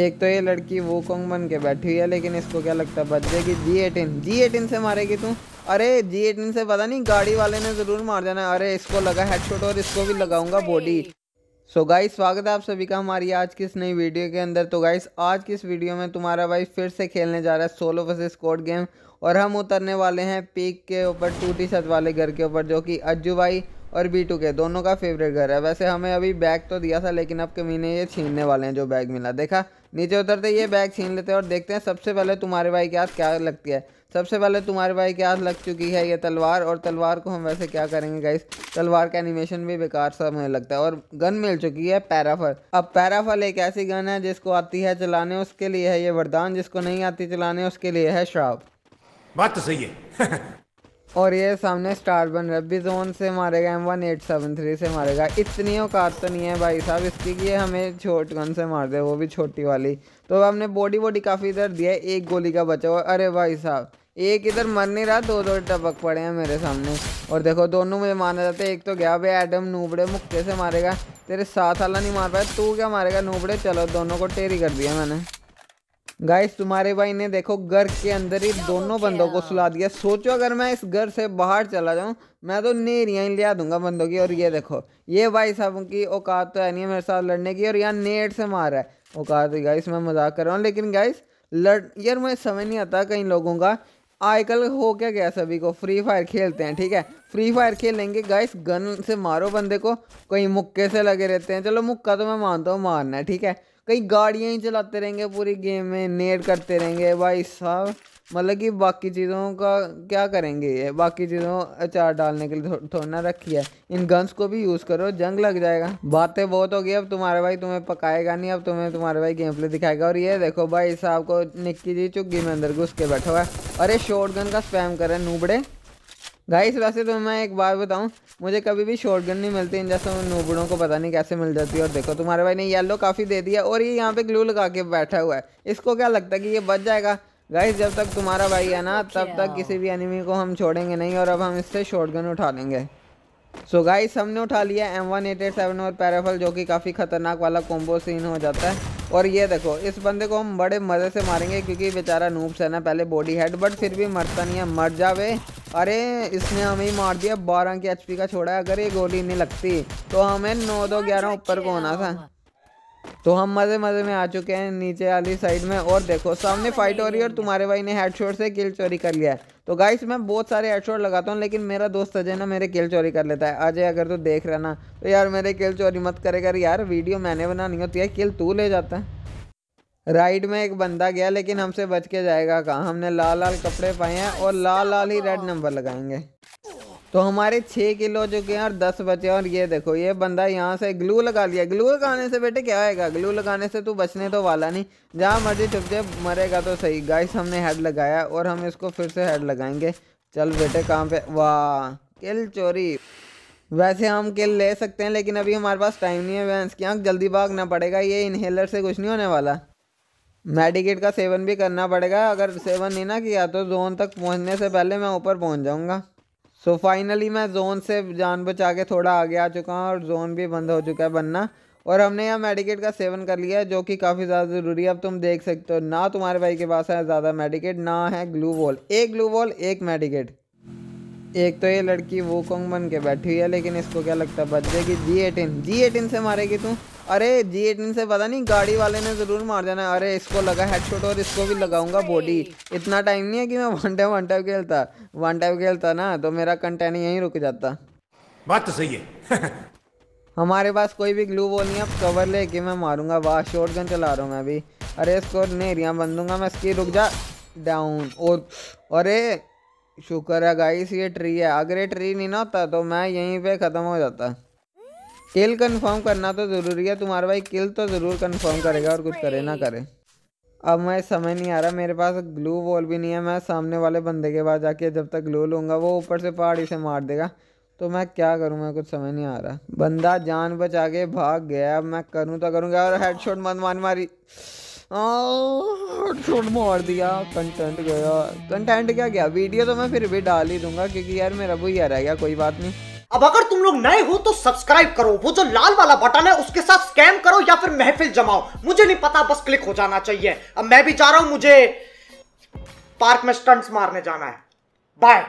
एक तो ये लड़की वो कॉन्ग बन के बैठी हुई है लेकिन इसको क्या लगता है बच जाएगी जी एटीन जी एटीन से मारेगी तू अरे जी एटीन से पता नहीं गाड़ी वाले ने ज़रूर मार जाना अरे इसको लगा हेडशॉट और इसको भी लगाऊंगा बॉडी सो so गाइस स्वागत है आप सभी का हमारी आज की इस नई वीडियो के अंदर तो गाइस आज की इस वीडियो में तुम्हारा भाई फिर से खेलने जा रहा है सोलो वर्सेस स्कॉट गेम और हम उतरने वाले हैं पीक के ऊपर टूटी छत वाले घर के ऊपर जो कि अज्जू भाई और टू के दोनों का फेवरेट घर है वैसे हमें अभी बैग तो दिया था लेकिन अब कमी ने ये छीनने वाले हैं जो बैग मिला देखा नीचे उतरते ये बैग छीन लेते हैं और देखते हैं सबसे पहले तुम्हारे भाई के हाथ क्या लगती है सबसे पहले तुम्हारे भाई के हाथ लग चुकी है ये तलवार और तलवार को हम वैसे क्या करेंगे गाइस तलवार का एनिमेशन भी बेकार सा मुझे लगता है और गन मिल चुकी है पैराफल अब पैराफल एक ऐसी गन है जिसको आती है चलाने उसके लिए है ये वरदान जिसको नहीं आती चलाने उसके लिए है श्राप बात तो सही है और ये सामने स्टार बन रहा है बिजोन से मारेगा M one eight seven three से मारेगा इतनी औकात तो नहीं है भाई साहब इसकी कि हमें छोट गन से मार दे वो भी छोटी वाली तो हमने बॉडी बॉडी काफ़ी इधर दिया एक गोली का बचा हुआ अरे भाई साहब एक इधर मर नहीं रहा दो दो टपक पड़े हैं मेरे सामने और देखो दोनों मुझे मारना चाहते एक तो गया भाई एडम नूबड़े मुक्के से मारेगा तेरे साथ वाला नहीं मार पाया तू क्या मारेगा नूबड़े चलो दोनों को टेरी कर दिया मैंने गाइस तुम्हारे भाई ने देखो घर के अंदर ही दोनों बंदों को सुला दिया सोचो अगर मैं इस घर से बाहर चला जाऊं मैं तो नेरिया ही लिया दूंगा बंदों की और ये देखो ये भाई साहब की औकात तो है नहीं है मेरे साथ लड़ने की और यहाँ नेट से मारा है औकात गाइस मैं मजाक कर रहा हूँ लेकिन गाइस लड़ यार मुझे समझ नहीं आता कहीं लोगों का आजकल हो क्या गया सभी को फ्री फायर खेलते हैं ठीक है फ्री फायर खेलेंगे गाइस गन से मारो बंदे को कहीं मुक्के से लगे रहते हैं चलो मुक्का तो मैं मानता हूँ मारना है ठीक है कहीं गाड़ियाँ ही चलाते रहेंगे पूरी गेम में नेट करते रहेंगे भाई साहब मतलब कि बाकी चीज़ों का क्या करेंगे ये बाकी चीज़ों अचार डालने के लिए थो, थोड़ा रखी है इन गन्स को भी यूज़ करो जंग लग जाएगा बातें बहुत हो गई अब तुम्हारे भाई तुम्हें पकाएगा नहीं अब तुम्हें तुम्हारे भाई गेम प्ले दिखाएगा और ये देखो भाई साहब को निक्की जी चुग्गी में अंदर घुस के बैठा हुआ है अरे शॉर्ट गन का स्पैम करें नूबड़े गाइस वैसे तो मैं एक बार बताऊं मुझे कभी भी गन नहीं मिलती इन जैसे नूबड़ों को पता नहीं कैसे मिल जाती है और देखो तुम्हारे भाई ने येलो काफ़ी दे दिया और ये यहाँ पे ग्लू लगा के बैठा हुआ है इसको क्या लगता है कि ये बच जाएगा गाइस जब तक तुम्हारा भाई है ना तब तक किसी भी एनिमी को हम छोड़ेंगे नहीं और अब हम इससे गन उठा लेंगे सो so गाइस हमने उठा लिया M one eight eight seven और पैराफल जो कि काफ़ी खतरनाक वाला कॉम्बो सीन हो जाता है और ये देखो इस बंदे को हम बड़े मज़े से मारेंगे क्योंकि बेचारा नूब से ना पहले बॉडी हेड बट फिर भी मरता नहीं है मर जावे अरे इसने हमें मार दिया बारह के एचपी का छोड़ा है अगर ये गोली नहीं लगती तो हमें नौ दो ग्यारह ऊपर को होना था तो हम मज़े मज़े में आ चुके हैं नीचे वाली साइड में और देखो सामने फाइट हाँ, हो रही है और तुम्हारे भाई ने हेडशॉट से किल चोरी कर लिया है तो गाइस मैं बहुत सारे हेडशॉट लगाता हूँ लेकिन मेरा दोस्त अजय ना मेरे किल चोरी कर लेता है अजय अगर तो देख रहा ना तो यार मेरे किल चोरी मत करेगा कर यार वीडियो मैंने बनानी होती है किल तू ले जाता है राइड में एक बंदा गया लेकिन हमसे बच के जाएगा कहाँ हमने लाल लाल कपड़े पाए हैं और लाल लाल ही रेड नंबर लगाएंगे तो हमारे छः किलो जो के यार दस बचे और ये देखो ये बंदा यहाँ से ग्लू लगा लिया ग्लू लगाने से बेटे क्या आएगा ग्लू लगाने से तू बचने तो वाला नहीं जहाँ मर्जी चुप जाए मरेगा तो सही गाइस हमने हेड लगाया और हम इसको फिर से हेड लगाएंगे चल बेटे कहाँ पे वाह किल चोरी वैसे हम किल ले सकते हैं लेकिन अभी हमारे पास टाइम नहीं है वैंस की आँख जल्दी भागना पड़ेगा ये इनहेलर से कुछ नहीं होने वाला मेडिकेट का सेवन भी करना पड़ेगा अगर सेवन नहीं ना किया तो जोन तक पहुँचने से पहले मैं ऊपर पहुँच जाऊँगा सो so, फाइनली मैं जोन से जान बचा के थोड़ा आगे आ चुका हूँ और जोन भी बंद हो चुका है बनना और हमने यहाँ मेडिकेट का सेवन कर लिया है जो कि काफ़ी ज़्यादा ज़रूरी है अब तुम देख सकते हो ना तुम्हारे भाई के पास है ज़्यादा मेडिकेट ना है ग्लू वॉल एक ग्लू वॉल एक मेडिकेट एक तो ये लड़की वो कॉन्ग बन के बैठी हुई है लेकिन इसको क्या लगता है बच जाएगी जी एटीन जी एटीन से मारेगी तू अरे जी एटीन से पता नहीं गाड़ी वाले ने ज़रूर मार जाना अरे इसको लगा हेडशॉट और इसको भी लगाऊंगा बॉडी इतना टाइम नहीं है कि मैं वन टाइम वन टाइम खेलता वन टाइम खेलता ना तो मेरा कंटेंट यहीं रुक जाता बात तो सही है हमारे पास कोई भी ग्लू वो नहीं है कवर लेके मैं मारूंगा वाह शॉर्ट गन चला रहा हूँ मैं अभी अरे इसको नेरियाँ बन दूंगा मैं इसकी रुक जा डाउन और अरे शुक्र है गाइस ये ट्री है अगर ये ट्री नहीं ना होता तो मैं यहीं पे ख़त्म हो जाता किल कंफर्म करना तो ज़रूरी है तुम्हारा भाई किल तो ज़रूर कंफर्म करेगा और कुछ करे ना करे अब मैं समय नहीं आ रहा मेरे पास ग्लू वॉल भी नहीं है मैं सामने वाले बंदे के पास जाके जब तक ग्लू लूँगा वो ऊपर से पहाड़ी से मार देगा तो मैं क्या करूँ मैं कुछ समझ नहीं आ रहा बंदा जान बचा के भाग गया अब मैं करूँ तो करूँगा और हेड मन मान मारी हाँ, मार दिया कंटेंट गया कंटेंट क्या गया वीडियो तो मैं फिर भी डाल ही दूंगा क्योंकि यार मेरा वो यार गया कोई बात नहीं अब अगर तुम लोग नए हो तो सब्सक्राइब करो वो जो लाल वाला बटन है उसके साथ स्कैम करो या फिर महफिल जमाओ मुझे नहीं पता बस क्लिक हो जाना चाहिए अब मैं भी जा रहा हूं मुझे पार्क में स्टंट्स मारने जाना है बाय